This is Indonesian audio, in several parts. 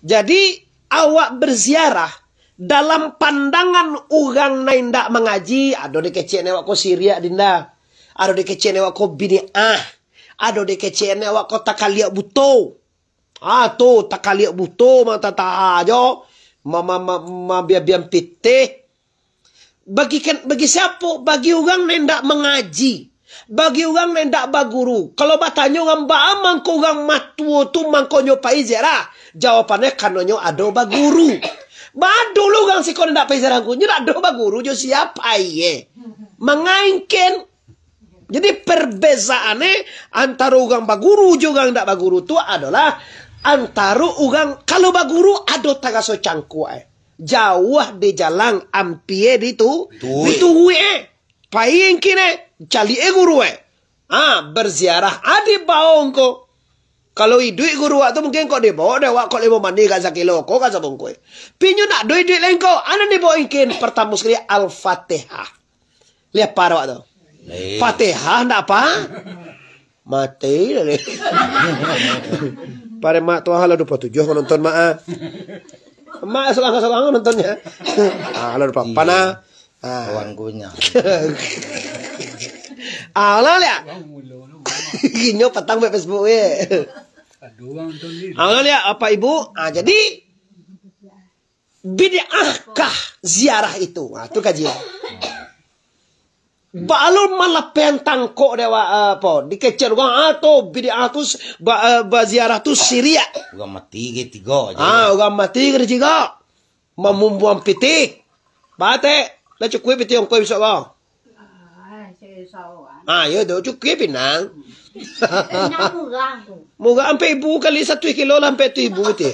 Jadi awak berziarah dalam pandangan orang lain indak mengaji ado de kecen awak ko siria dinda ado de kecen awak ko bini ah ado de kecen awak ko takalia buto ah tu takalia buto mata ta ajo mama mama ma, biar biam pite bagi bagi siapa bagi orang lain indak mengaji bagi orang yang tak baguru. Kalau bertanya orang baamang ah, ke orang matu tu mangkonyo paizera. Jawapannya kanonyo ado baguru. Bado dulu orang si kono tak paizera ku. Nyo ado baguru jo siapa ye. Mengainkan jadi perbezaannya antara orang baguru juga orang tak baguru tu adalah antara orang kalau baguru ada tagaso cangkuai. Jauh di jalan ampie di tu, di tu we cali e eh gurue ah berziarah adi baong ko kalau i duit guru tu mungkin kau dibawa bawa dia kau lebo mandi zaki kilo kau kaza bongkoi. Pinyo nak duit duit lain kau, anak dia bawa ingkin pertama sekali al-fatihah. Lihat para wak tu. Eh. Fatihah nak apa? Mati dah Pada mak tua halau 27 kau nonton mak. Ah. Mak selang-selang nontonnya. Ah, lalu 24. Pana. Ah. Kawan Awala liya. Ginyo petang be Facebook ye. Awala liya apa ibu? Ah jadi bid'ahkah ziarah itu? Ah tu kajian. Hmm. Baalul malah pentang kok dewa ah, apa? Dikecer gua ato ah, bid'ah tu ba, ah, ba ziarah tu Syria. Uga mati ge Ah, uga mati ge tiga. Mamumbuan pitik. Bate, lecuk kue pitik yang kue bisa gua. Ah, saya sawa. Ha, yo do cukup pinang. Moga murah ibu kali satu kilo lah sampai tu ibu tu.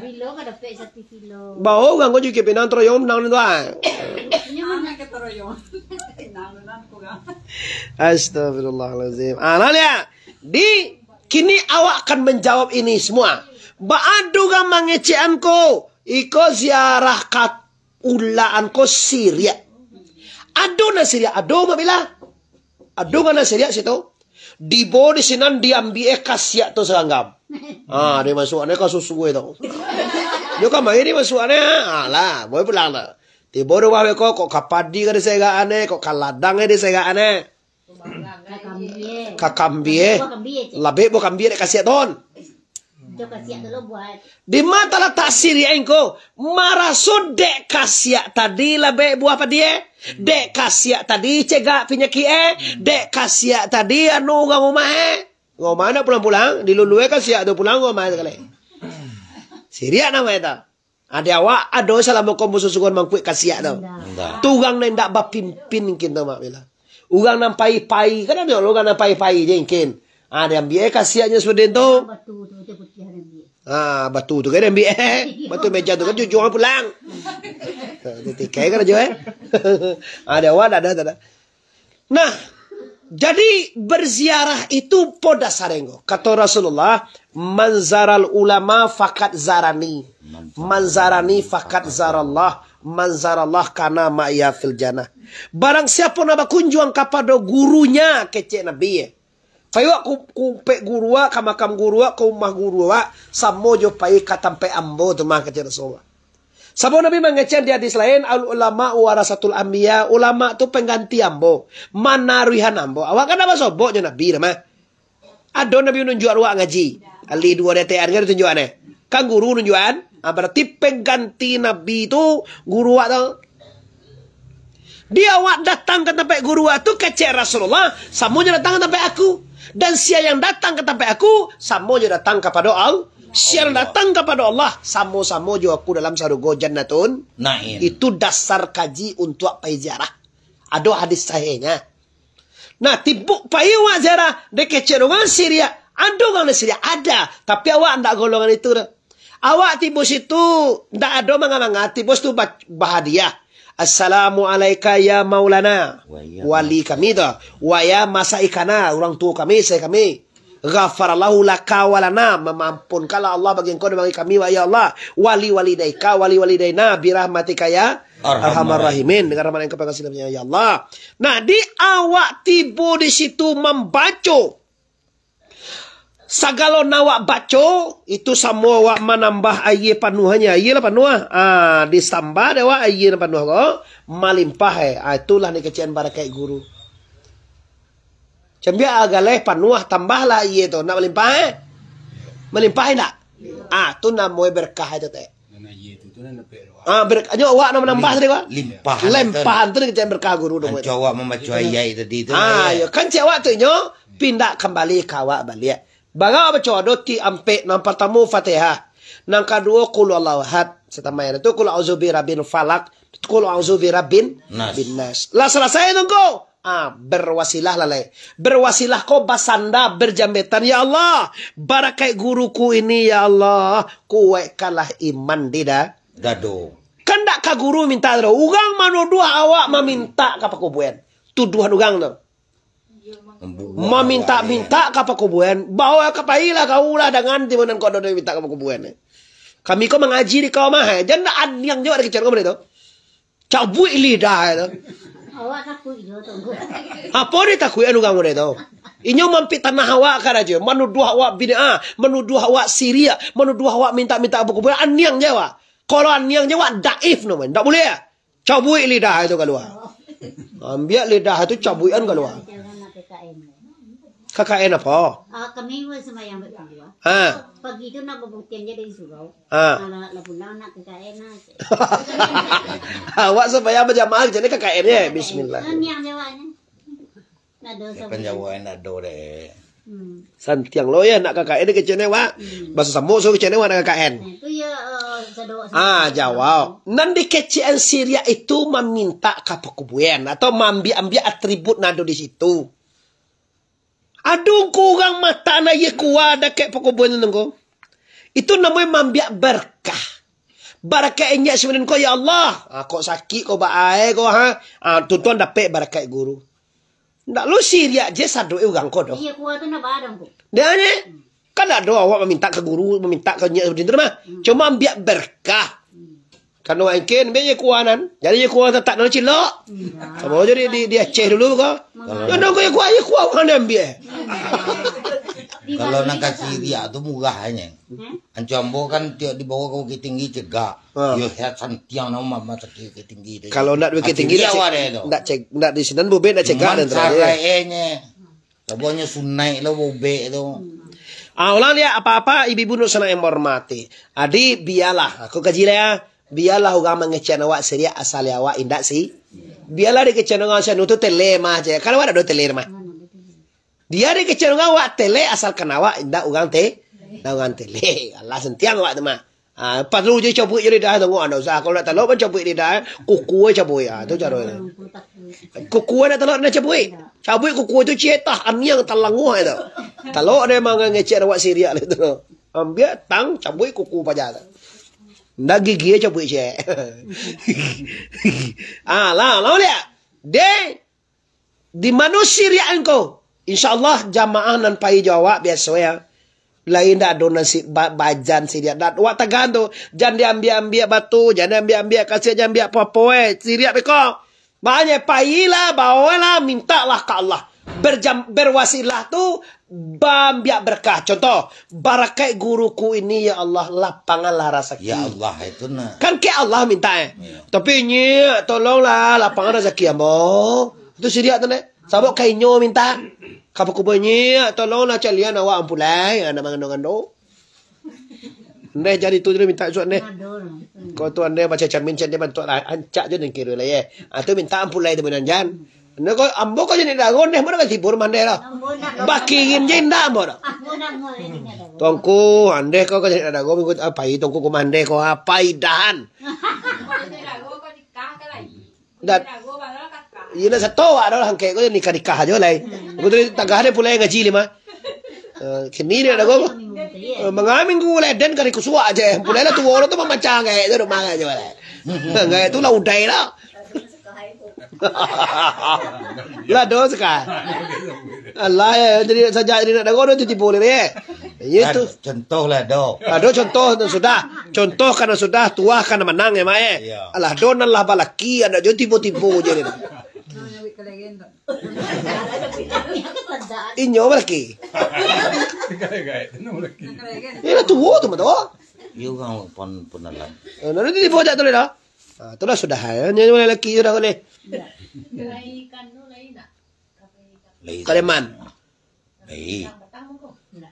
Bilo ka dapat satu kilo. Bao kan kau cukup pinang teroyong pinang tu ah. Nyaman ke teroyong. Nang pinang kau kan. Astagfirullahalazim. Analia Di kini awak akan menjawab ini semua. Baadu ga mangecean ko. Iko ziarah kat ulaan ko Syria. Aduh na Syria. Ado mabila aduh mana siya situ? Di bo di sinan di ambi e to seranggam. Ah, di masuk ane eh, kasusuwe to. Yo ka ini masuk ane ala, boy pulang lah Di bo do wawe ko kok kapadi ka di sega ane, eh, kok kaladang di sega ane. Kakambie. Kakambie. Labe bo kambie kasya ton. Di mata la tasiri ya, engko marasud dek kasya tadi be buah apa dia? Dek kasya tadi cegak penyakit eh, dek kasya tadi anu mau rumah eh. Ngomah ada pulang-pulang, dilulue kasya tu pulang ngomah sekali. Siria nama itu. Ada awak ada salam ko mususukan mangkuk kasya tu. Tugang ndak bapimpin kita mak bila. Ugang nampai pai kan ada orang nampai pai jengkin ada ah, yang biaya kasihannya seperti itu ah, ah batu tu kan yang biaya batu meja tu kan jujur pulang ah, Tidak, kan aja eh ada wan ada ada nah jadi berziarah itu poda sarenggo. Kata Rasulullah, manzaral ulama fakat zarani. Manzarani fakat zarallah. Manzarallah karena ma'ya fil jannah. Barang siapa naba kunjuang kepada gurunya kece Nabi eh. Paiwa kumpe gurua kamakam gurua kumah gurua samojo pai katampe ambo tumah ke Rasulullah. Sabo Nabi mengecen di hadis lain al ulama warasatul anbiya, ulama tu pengganti ambo, manaruhan ambo. Awak kan sobo? sobok Nabi mah. Ado Nabi nunjuk awak ngaji. Ali dua DTR kan tunjukan eh. Kan guru nunjuan, ah, berarti pengganti Nabi tu guru awak dia awak datang ke tempat guru itu kecek Rasulullah, samunya datang ke tempat aku. Dan siapa yang datang ke tempat aku, samunya datang kepada Allah. Siapa yang datang kepada Allah, samu-samu juga aku dalam satu jannatun. Naim. Itu dasar kaji untuk pejarah. Ada hadis sahihnya. Nah, tibuk payu wajarah. jarah, dia kecek dengan Syria. Ada orang Syria, ada. Tapi awak tidak golongan itu. Awak tibu situ, tidak ada manga-manga, Tipu situ bahadiah assalamu alaika ya maulana wali ya kami dah wa ya masa ikana orang tua kami saya kami Ghafarallahu laka walana Memampunkanlah Allah bagi engkau dan bagi kami Wa ya Allah Wali walidaika Wali walidaina Birahmatika ya Arhamar Rahimin Dengan rahmat yang kau Ya Allah Nah di awak tibu di situ Membaca Sagalo nawa baco itu semua wak menambah aye panuhnya aye lah panuah ah ditambah dewa aye lah panuah ko malimpah he eh. ah, itulah ni kecian barakai guru cembia agaleh panuah tambahlah aye tu nak malimpah he eh? melimpah nak ah tu namanya berkah itu teh Ah, berkah ayo wak nama menambah tadi wa. Limpah. Limpahan tu kecian berkah guru dong. Kan cowok memacu hmm. ayai tadi itu. Ah, eh. ya kan cewek tu nyo pindah kembali kawak balik. balik. Baga ba chodo ti ampe ng patamu fatiha. Nang kaduo kulo lawhat. Sa tamayan ito, kulo auzubi falak. Kulo auzubi rabin bin nas. Lasalasay saya nunggu, Ah, berwasilah lalai. Berwasilah ko basanda berjambetan. Ya Allah, barakai guruku ini ya Allah. Kuwe kalah iman dida. Dado. Kandak ka guru minta dado. Ugang manu dua awak meminta kapakubuan. Tuduhan ugang dong meminta-minta ka pakubuen bahwa kapaila kaula dengan timunan kodo do minta ka pakubuen kami ko mengaji di kau mah jangan an yang jawab ke cerko itu cabu lidah itu apa ni takui anu kamu itu Inyo mampi tanah awak kan aja. Menuduh hawa bina, menuduh hawa Syria, menuduh hawa minta-minta buku Aniang jawa. Kalau aniang jawa daif naman. Tak boleh ya? Cabui lidah itu keluar. Ambil lidah itu cabuian keluar. KKN. KKN apa? Ah, kami wis semayang bek dua. Ah. Pagi itu nak pembuktian dari surau. Ah. Kalau lah pulang nak KKN aja. Ah, awak semayang berjamaah jadi KKN ya. Bismillah. Kan yang jawanya. Eh? Nado sama. Penjawaan nado deh. Hmm. Santiang lo hmm. nah, ya nak KKN ke cene wa. Hmm. Bahasa samo so ke cene wa nak kakak En. itu ya uh, Ah, jawab. Nanti di Syria itu meminta kapakubuan atau mambi ambi atribut nado di situ. Adung kurang mata na ye kuah dekat pokok buah ni nunggu. Itu namanya mambiak berkah. Barakat inya sebenarnya kau ya Allah. Ah, kau sakit kau ba air kau ha. Ah, tuan dapat barakat guru. Nak lu siria je sadu urang eh, kau doh. Iya kuah tu nak badang kau. Dan ni kan ada awak meminta ke guru, meminta ke inya sebenarnya mah. Hmm. Cuma ambiak berkah. Hmm. Kan orang ingin, biar kuanan. Jadi dia kuah tetap nak cilok. Ya. Sama aja dia, dia, dia ceh dulu kau. Ya, nak kau yang kuah, yang kuah orang dia ambil. kalau nang kaki dia tu murah hanya. Hmm? Ancambo kan tiap dibawa kau ke tinggi cegak. Yo ya santiang nama mama sakit ke tinggi. Kalau nak ke tinggi nak cek, nak cek nak di sini bobe nak cegak dan terakhir. Sarainya. Tabonya sunai lo bobe itu. Hmm. Ah, dia apa-apa ibu-ibu nusana yang hormati. Adi biarlah aku kaji ya. Biarlah orang mengecek awak seria asal awak indak sih. Biarlah dia kecek saya nutu telema aja. Kalau ada do telema. Ah. dia ada kecenderungan wak tele asal kenawa indak orang te indak orang tele Allah sentiang wak tema ah ha, patu je cabut je dah tunggu anda ah, usah kalau nak telok pun cabut dia dah eh. kuku je cabut ya tu cara dia kuku nak telok nak cabut cabut kuku tu cetah amiang talangu itu telok ada memang ngecek wak siria itu ambil tang cabut kuku pajak Nak gigi je cabut je ah la la dia di manusia engkau insyaallah jamaah nan pai jawa biasa ya lain donasi do nasi bajan si dia dak wa tagando jan dia ambil ambil batu jan dia ambil ambil kasih jan ambil apa apa eh si dia beko banyak lah. bawalah mintalah ke Allah berjam berwasilah tu bambiak berkah. Contoh, barakai guruku ini ya Allah lah rezeki. Ya Allah itu nah. Kan ke Allah minta eh. Ya. Tapi nyi tolonglah lapangan rezeki ya itu Itu dia tu ne. Sabok kainyo minta. Kapa niya, tolong lah calian awak ampulai. Anak mengandung-andung. Ne, jadi tu dia minta suat ne. Kau tuan nde baca cermin cermin bantu ancak je dan lah ya. Atau minta ampulai tu menanjan. Ne, kau ambo kau jadi dagon neh mana kasi bur mandai lah. Baki gim je indah ambo Tongku ande kau kau jadi dagon minggu apa itu tongku kau mandai kau apa i dahan. Dan ini satu ada orang kau jadi nikah nikah aja lah gudri tagahane pulai ngaji lima eh, kini ada kok eh, mengalami gula dan kari kusua aja pulai lah tuh orang tuh memacang kayak itu rumah aja lah nggak itu lah udah lah lah dos ka Allah ya jadi saja jadi nak dago tipu boleh ya itu ya, contoh lah do ado contoh sudah contoh karena sudah tua karena menang ya mae ya. iya. Allah donan lah balaki ada jadi tipu-tipu jadi Inyo malaki. Ila tuwo oh, to mo to. Iyo ga kan, pon punalan. Eh, ano di boda to na? Ah, to na sudah. Ano yung lalaki yun ako ni. Kareman. Ay.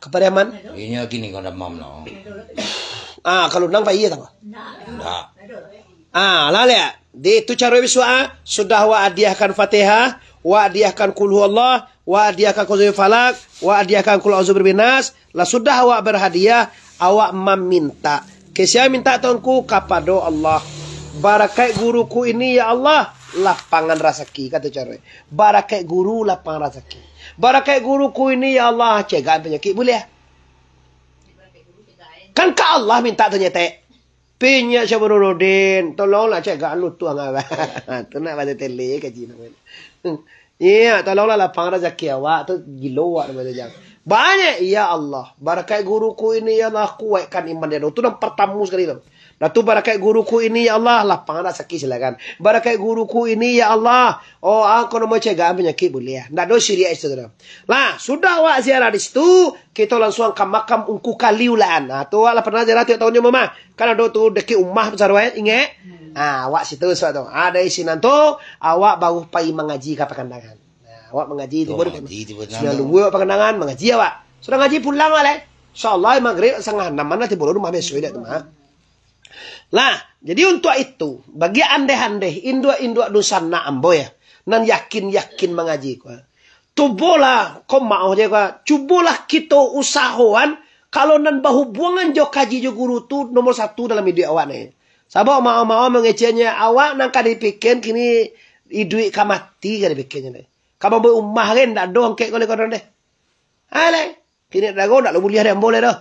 Kapareman? Inyo kini ko na mam no. Ah, kalau nang pa iya ta Ah, lale. Di itu cara biswa sudah wa wa'adiahkan Fatihah, wa'adiahkan kulhu Allah, wa wa'adiahkan kuzubi falak, wa wa'adiahkan kul auzu berbinas, lah sudah awak berhadiah, awak meminta. Kesia minta tongku kepada Allah. Barakai guruku ini ya Allah, lapangan rezeki kata cara. Barakai guru lapangan rezeki. Barakai guruku ini ya Allah, cegah penyakit boleh ya? ya. Kan ke Allah minta tanya teh. penya shaboro den tolong la cek ga lu tuang aba tena ba de le ke ji na ye tolong la la phang ra ja ke wa to gilo wa ma de ja Banyak, ya Allah. Barakai guruku ini, ya Allah, kuatkan iman dia. Itu yang pertama sekali itu. Nah tu barakai guruku ini ya Allah lapangan sakit silakan. Barakai guruku ini ya Allah. Oh aku ah, nomor cegah penyakit boleh ya. Ndak dosa dia saudara. Lah sudah awak ziarah di situ kita langsung ke makam Ungku Kaliulan. Nah tu awak pernah ziarah tiap tahunnya mama. Kan ada tu dekat rumah besar wayat eh, ingat. Hmm. Ah awak situ suatu. Ada isi nanti awak baru pai mengaji ke pekandangan. Awak mengaji oh, itu pun. Sudah lubu awak pengenangan mengaji awak. Sudah ngaji pulang lah. Insyaallah maghrib setengah enam mana tiba rumah besok tidak mah. Lah, jadi untuk itu bagi anda andeh indua-indua dusana ambo ya. Nan yakin-yakin mengaji ku. Tubola kau mau je ku. Cubolah kita usahawan kalau nan buangan jo kaji jo guru tu nomor satu dalam hidup awak nih. Sabah mau mau mengecenya awak nang kadi pikir kini iduit kamati kadi pikirnya nih. kaba boy umma hagen da do anke gole godonde ale ah, kini da gonda lo bulia de mbole do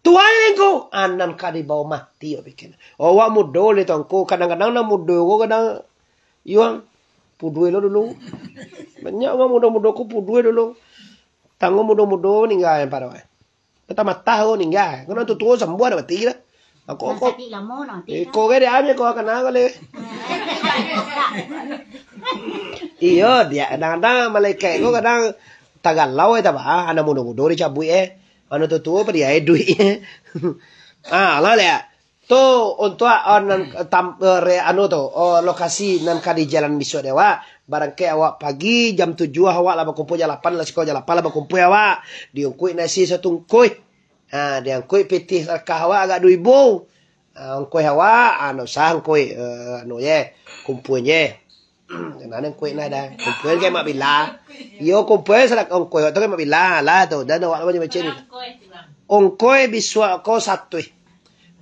tuwainen ko annan kadi baw matti o bikin o wa mu dole ton ko kadang kadang na mu do ko kadang yuang pudue lo dulu banyak ngam mudo mudo ko pudue dulu tango mudo mudo ninga en parawa ta mataho ninga kono to tuo sambuara batira ko ko ko ko gere ame ko kana gole iyo dia kadang-kadang malaikat ko kadang tagalau eta eh, ba ana muno mudo ri cabui e eh. ana tu tuo pri ai duit ah la le to untuk uh, nan tam, uh, re anu to uh, lokasi nan kadi jalan miso dewa barang ke awak pagi jam 7 awak lah berkumpul jam 8 lah sekolah jam 8 lah berkumpul awak diungkui nasi satu ungkui ha diungkui pitih rakah awak agak 2000 angkoy hawa ano sa angkoy uh, ano ye kumpuy ye nan angkoy na da kumpuy kay mabila yo kumpuy sa angkoy to kay mabila la to da no wala ni mecheni kue biswa ko sattu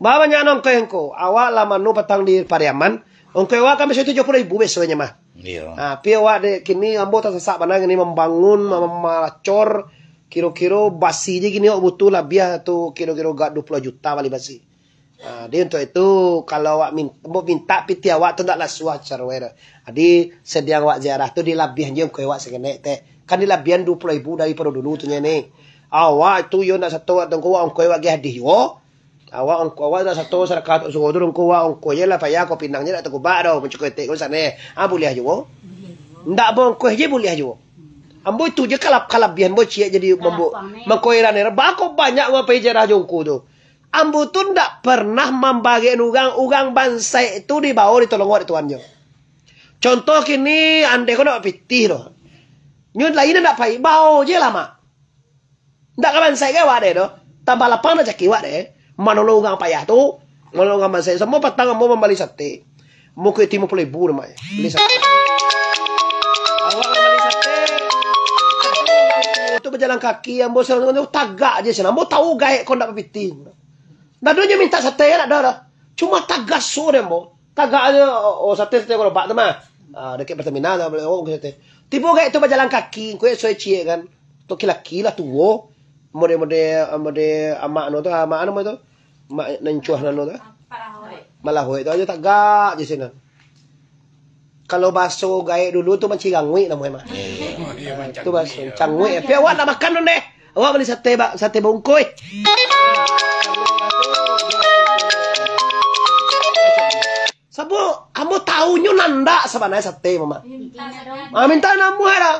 Bawa nya angkoy ko awa la manu patang di pariaman angkoy wa kami situ jopro ibu beso nya mah Iya. Ah, pia wa de kini ambo ta sasak banang ini membangun memalacor kiro-kiro basi je kini butuh lah biar tu kiro-kiro gak 20 juta kali basi. jadi ah, untuk itu kalau awak minta, mau minta piti awak tu taklah suah cerwe. Jadi sedia awak ziarah tu dilabih je kau awak sekene teh. Kan dilabian 20000 daripada dulu tu nya ni. Awak tu yo nak satu orang kau awak awak ge hadih yo. Awak angko awak nak satu orang serakat tu suruh turun kau awak angko ye lah payah kau pinang je nak tengku baro mencuk tek ko sana. Ah boleh juga. Ndak boleh kau je boleh juga. Ambo ah, tu je kalap-kalap bian bo cie jadi mambo. Ya. Mengkoiran ni. Ba banyak wa pejarah jongku tu. Ambu tu ndak pernah membagi orang ugang bangsa itu di bawah ditolong oleh tuannya. Contoh kini andai kau nak pitih loh. Nyun lain ndak pai bau je lama. Ndak ka bangsa ke wa doh. Tambah lapang nak cakki deh. Mana Manolo orang payah tu. Mana orang bangsa semua petang mau membeli sate. Muka timu pulih bur mai. Beli sate. Awak sate. Itu berjalan kaki yang seorang tagak je senang. Ambo tahu gaek kau ndak pitih. Dah dua minta sate ya, dah dah. Cuma tagas so dia mo. Tagak aja oh, oh sate sate kalau pak teman. Ah dekat Pertamina dah boleh oh sate. Tipu kayak tu berjalan kaki, kue soi cie kan. Tu kila kila tuwo. Mode ah, mode mode amak no tu ah, amak no tu. Mak nencuah no tu. Malahoi. Malahoi tu aja tagak di sini. Kalau baso gaya dulu tu macam cangwe lah mah. Iya Tu baso ya. cangwe. Pi awak nak makan tu deh. Awak beli sate bak sate bungkui. nyu nanda sabanai sate mama. Minta ah, minta nama muha lah.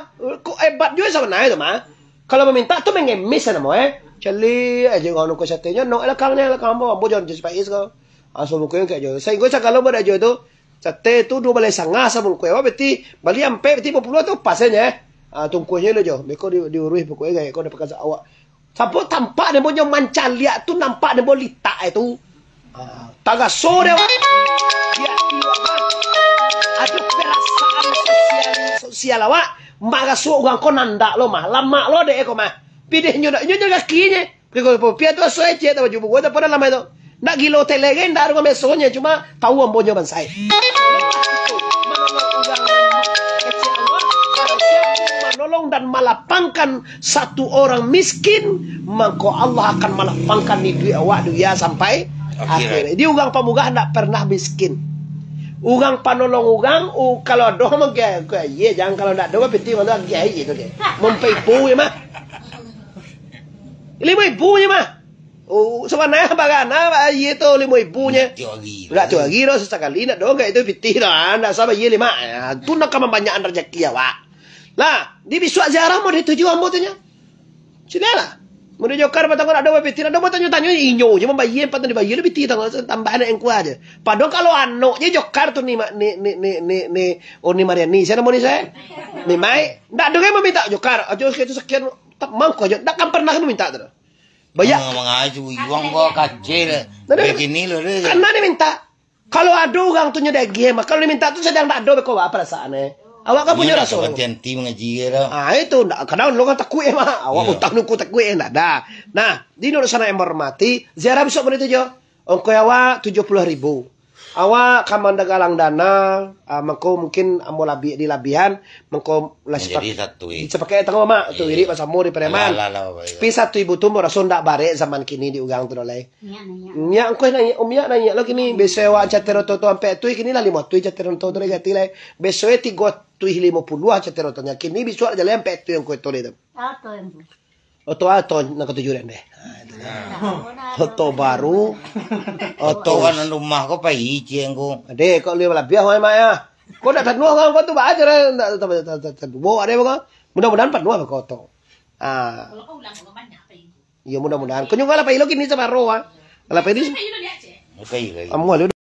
Ko ebat juga sabanai tu mah. Kalau meminta tu mengemis sana lah mo eh. Cheli aja ngono ko sate nyu no ela kang ne ela kang bo bo jon jis pais ko. Asu mo kayak jo. Sai ko sakalo bo dajo tu. Sate tu do bale sanga sabun ko ewa beti bali ampe beti populo tu pasen eh. Ah tu ko jelo lah, jo. Beko di di urus bo ko ega ko de pakasa awak. Sapo tampak de bo nyu mancalia tu nampak de bo litak itu. Eh, ah tagaso de. Ya, ya, ya. siala wa maga su ugan ko nanda lo mah lama lo de ko mah pideh nyoda nyoda ga kinye ko po pieto so e cheta jubu wada pada lama do na gilo telege ndar ko me sonye cuma ambo nyoba sai menolong dan malapangkan satu orang miskin, maka Allah akan malapangkan di duit awak dunia ya sampai akhir. Dia ugang pemugah tak pernah miskin. Ugang panolong ugang, u kalau ada mah gaya gaya, jangan kalau tidak ada penting penting orang gaya itu deh. Mempeipu ya mah. Lima ibu ya mah. Oh, sebenarnya bagana Pak ye itu lima ibunya. Udah tuh lagi lo sesekali nak dong kayak itu pitih lah. Anda sama ye lima. Ya, tuh nak kebanyakan rezeki ya, Pak. Lah, di bisu ziarah mau dituju ambo sini lah mo do jokar ba tangon ado ba bitin ado ba tanyo tanyo inyo je mo bayen patan di bayen bitin tangon tambah na engku aja padon kalau ano je jokar tu ni ni ni ni ni oh, ni o ni mariani sana mo ni saya ni mai ndak do mo minta jokar ajo itu sekian tak mangko aja ndak kan pernah kan minta tu banyak mengaju iwang kok kacil begini lo kan mana minta kalau ada orang tuh nyedek game kalau minta tuh sedang ada beko apa perasaannya eh? Awak ka punya rasa. Iya, rason. Ganti mengaji jira. Ah, itu, ito. kenal lo ka takwe ya, ma. Awak yeah. utang ko takwe na dah. Nah, di no sana hormati, Ziarah besok mo nito jo. Ang tujuh puluh ribu awak kamanda galang dana uh, mengko mungkin amo labi di labihan mengko las jadi satu i sepakai tengok mak tu iya. iri pas amo di pereman pi satu ibu tu mura sunda bare zaman kini di ugang tu lolai nya engko nanya umya oh, nanya lo kini besewa cetero catero to to ampe tu kini lah lima tu catero to to lagi tile besok tiga tu lima puluh cetero to nya kini besok jalan ampe tu yang kau tu le tu Oto ato nakatujuran deh. Ah, nah, oto nah, nah, baru. Oto kan rumah kok pahiji yang kok. Ade kok lu malah biar maya. Kok dah tanua kan kok tuh baca ya. Bo ada apa Mudah-mudahan tanua kok oto. Ah. Iya mudah-mudahan. Kau nyungkal apa ilok ini sama roa. Kalau pedis. Apa ilok? Amu alu